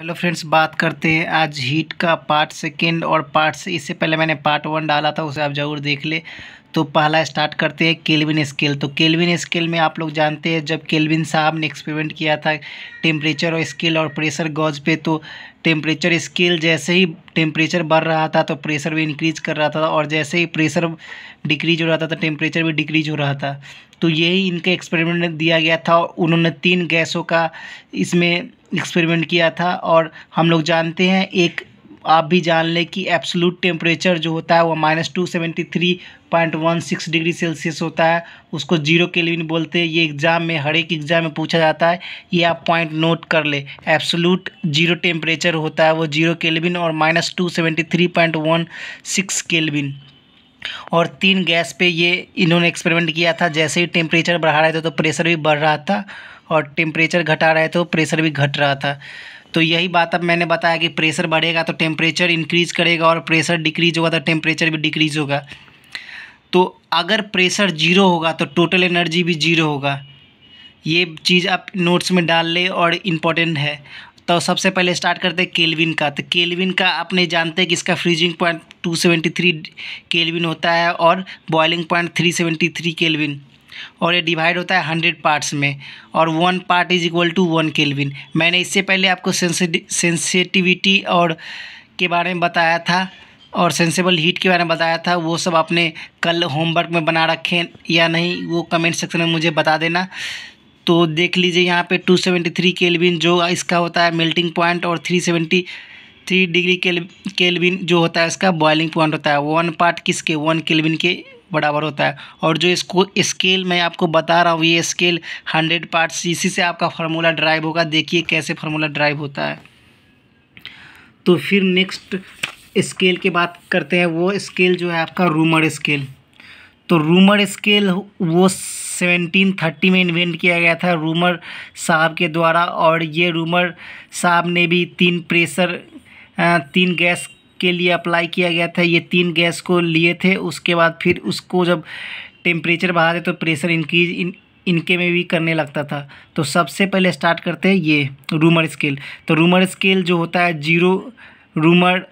hello friends बात करते हैं आज हीट का पार्ट सेकेंड और पार्ट इससे पहले मैंने पार्ट वन डाला था उसे आप ज़रूर देख ले तो पहला स्टार्ट करते हैं केल्विन स्केल तो केल्विन स्केल में आप लोग जानते हैं जब केल्विन साहब ने एक्सपेरिमेंट किया था टेम्परेचर और स्केल और प्रेशर गॉज पे तो टेम्परेचर स्केल जैसे ही टेम्परेचर बढ़ रहा था तो प्रेशर भी इंक्रीज कर रहा था और जैसे ही प्रेशर डिक्रीज हो रहा था तो टेम्परेचर भी डिक्रीज हो रहा था तो यही इनके एक्सपेरिमेंट दिया गया था और उन्होंने तीन गैसों का इसमें एक्सपेरिमेंट किया था और हम लोग जानते हैं एक आप भी जान लें कि एब्सोलूट टेम्परेचर जो होता है वो minus two seventy three point one six degree Celsius होता है उसको जीरो केल्विन बोलते हैं ये एग्ज़ाम में हर एक एग्ज़ाम में पूछा जाता है ये आप पॉइंट नोट कर ले एब्सोलूट जीरो टेम्परेचर होता है वो जीरो केल्विन और minus two seventy three point one six kelvin और तीन गैस पर ये इन्होंने एक्सपेरिमेंट किया था जैसे ही टेम्परेचर बढ़ा रहे थे तो प्रेशर भी बढ़ रहा था और टेम्परेचर घटा रहे थे प्रेशर भी घट रहा था तो यही बात अब मैंने बताया कि प्रेशर बढ़ेगा तो टेम्परेचर इंक्रीज करेगा और प्रेशर डिक्रीज होगा तो टेम्परेचर भी डिक्रीज होगा तो अगर प्रेशर जीरो होगा तो टोटल एनर्जी भी जीरो होगा ये चीज़ आप नोट्स में डाल लें और इम्पॉर्टेंट है तो सबसे पहले स्टार्ट करते हैं केल्विन का तो केल्विन का आपने जानते हैं कि इसका फ्रीजिंग पॉइंट 273 केल्विन होता है और बॉइलिंग पॉइंट 373 केल्विन और ये डिवाइड होता है हंड्रेड पार्ट्स में और one part is equal to one kelvin मैंने इससे पहले आपको सेंसिटिविटी और के बारे में बताया था और सेंसेबल हीट के बारे में बताया था वो सब आपने कल होमवर्क में बना रखे या नहीं वो कमेंट सेक्शन में मुझे बता देना तो देख लीजिए यहाँ पे 273 सेवेंटी जो इसका होता है मेल्टिंग पॉइंट और 373 डिग्री केल्विन जो होता है इसका बॉइलिंग पॉइंट होता है वन पार्ट किसके वन केल्विन के बराबर होता है और जो इसको स्केल मैं आपको बता रहा हूँ ये स्केल हंड्रेड पार्ट्स इसी से आपका फार्मूला ड्राइव होगा देखिए कैसे फार्मूला ड्राइव होता है तो फिर नेक्स्ट स्केल की बात करते हैं वो स्केल जो है आपका रूमर स्केल तो रूमर स्केल वो 1730 में इन्वेंट किया गया था रूमर साहब के द्वारा और ये रूमर साहब ने भी तीन प्रेशर तीन गैस के लिए अप्लाई किया गया था ये तीन गैस को लिए थे उसके बाद फिर उसको जब टेम्परेचर बढ़ा दे तो प्रेशर इंक्रीज इन इनके में भी करने लगता था तो सबसे पहले स्टार्ट करते हैं ये रूमर स्केल तो रूमर स्केल जो होता है जीरो रूमर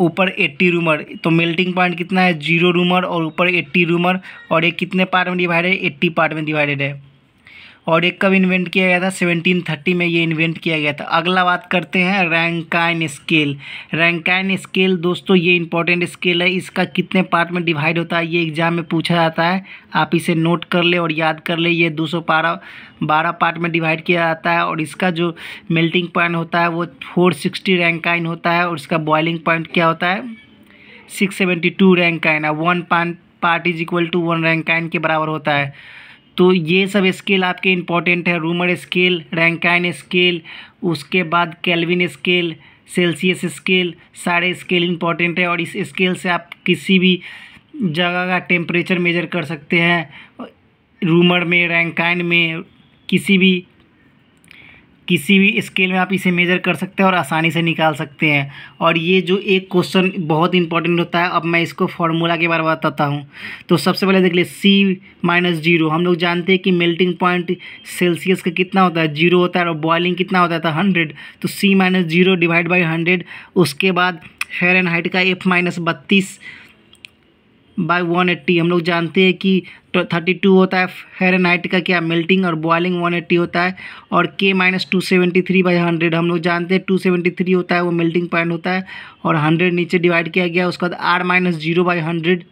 ऊपर 80 रूमर तो मेल्टिंग पॉइंट कितना है जीरो रूमर और ऊपर 80 रूमर और ये कितने पार्ट में डिवाइडेड है पार्ट में डिवाइडेड है और एक कब इन्वेंट किया गया था सेवनटीन थर्टी में ये इन्वेंट किया गया था अगला बात करते हैं रैंकाइन स्केल रैंकाइन स्केल दोस्तों ये इंपॉर्टेंट स्केल है इसका कितने पार्ट में डिवाइड होता है ये एग्जाम में पूछा जाता है आप इसे नोट कर ले और याद कर ले ये दो सौ बारह बारह पार्ट में डिवाइड किया जाता है और इसका जो मेल्टिंग पॉइंट होता है वो फोर सिक्सटी रैंकाइन होता है और इसका बॉयलिंग पॉइंट क्या होता है six seventy two Rankine one part is equal to one Rankine के बराबर होता है तो ये सब स्केल आपके इम्पॉर्टेंट है रूमर स्केल रैंकाइन स्केल उसके बाद कैलविन स्केल सेल्सियस स्केल सारे स्केल इंपॉर्टेंट है और इस स्केल से आप किसी भी जगह का टेम्परेचर मेजर कर सकते हैं रूमर में रैंकाइन में किसी भी किसी भी स्केल में आप इसे मेज़र कर सकते हैं और आसानी से निकाल सकते हैं और ये जो एक क्वेश्चन बहुत इंपॉर्टेंट होता है अब मैं इसको फार्मूला के बारे में बताता हूँ तो सबसे पहले देख ले सी माइनस जीरो हम लोग जानते हैं कि मेल्टिंग पॉइंट सेल्सियस का कितना होता है जीरो होता है और बॉइलिंग कितना होता था हंड्रेड तो C minus zero divide by hundred उसके बाद फेयर एंड हाइट का एफ माइनस बत्तीस बाई वन एट्टी हम लोग जानते हैं कि थर्टी टू होता है फेरेनाइट का क्या मेल्टिंग और बॉयलिंग वन एट्टी होता है और K minus two seventy three by hundred हम लोग जानते हैं टू सेवेंटी थ्री होता है वो मेल्टिंग पॉइंट होता है और हंड्रेड नीचे डिवाइड किया गया उसके बाद R minus zero by hundred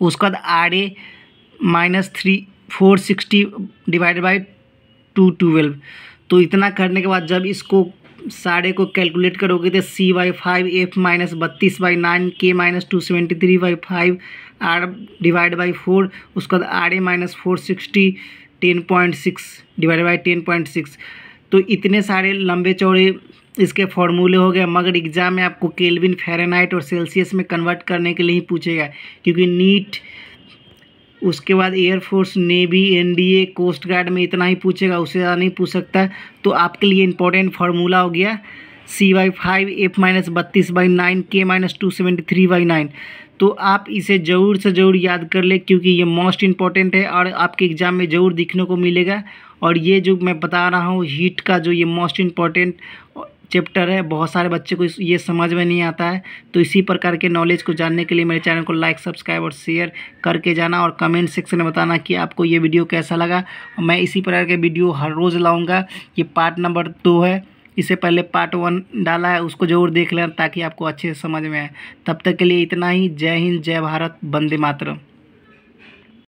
उसके बाद R A minus three four sixty divide by two twelve तो इतना करने के बाद जब इसको सारे को कैलकुलेट करोगे तो C by five F minus बत्तीस by nine K minus two seventy three by five R divide by four उसके बाद R A minus four sixty ten point six divide by ten point six तो इतने सारे लंबे चौड़े इसके फॉर्मूले हो गए मगर एग्ज़ाम में आपको केल्विन फेरेनाइट और सेल्सियस में कन्वर्ट करने के लिए ही पूछेगा क्योंकि नीट उसके बाद air force navy NDA coast guard में इतना ही पूछेगा उससे ज़्यादा नहीं पूछ सकता तो आपके लिए इंपॉर्टेंट फार्मूला हो गया C by five F minus बत्तीस by nine K minus two seventy three by nine तो आप इसे ज़रूर से ज़रूर याद कर ले क्योंकि ये मोस्ट इंपॉर्टेंट है और आपके एग्ज़ाम में ज़रूर दिखने को मिलेगा और ये जो मैं बता रहा हूँ हीट का जो ये मोस्ट इम्पॉर्टेंट चैप्टर है बहुत सारे बच्चे को ये समझ में नहीं आता है तो इसी प्रकार के नॉलेज को जानने के लिए मेरे चैनल को लाइक सब्सक्राइब और शेयर करके जाना और कमेंट सेक्शन में बताना कि आपको ये वीडियो कैसा लगा मैं इसी प्रकार के वीडियो हर रोज़ लाऊँगा ये पार्ट नंबर दो है इसे पहले पार्ट वन डाला है उसको ज़रूर देख लें ताकि आपको अच्छे से समझ में आए तब तक के लिए इतना ही जय हिंद जय भारत वंदे मातरम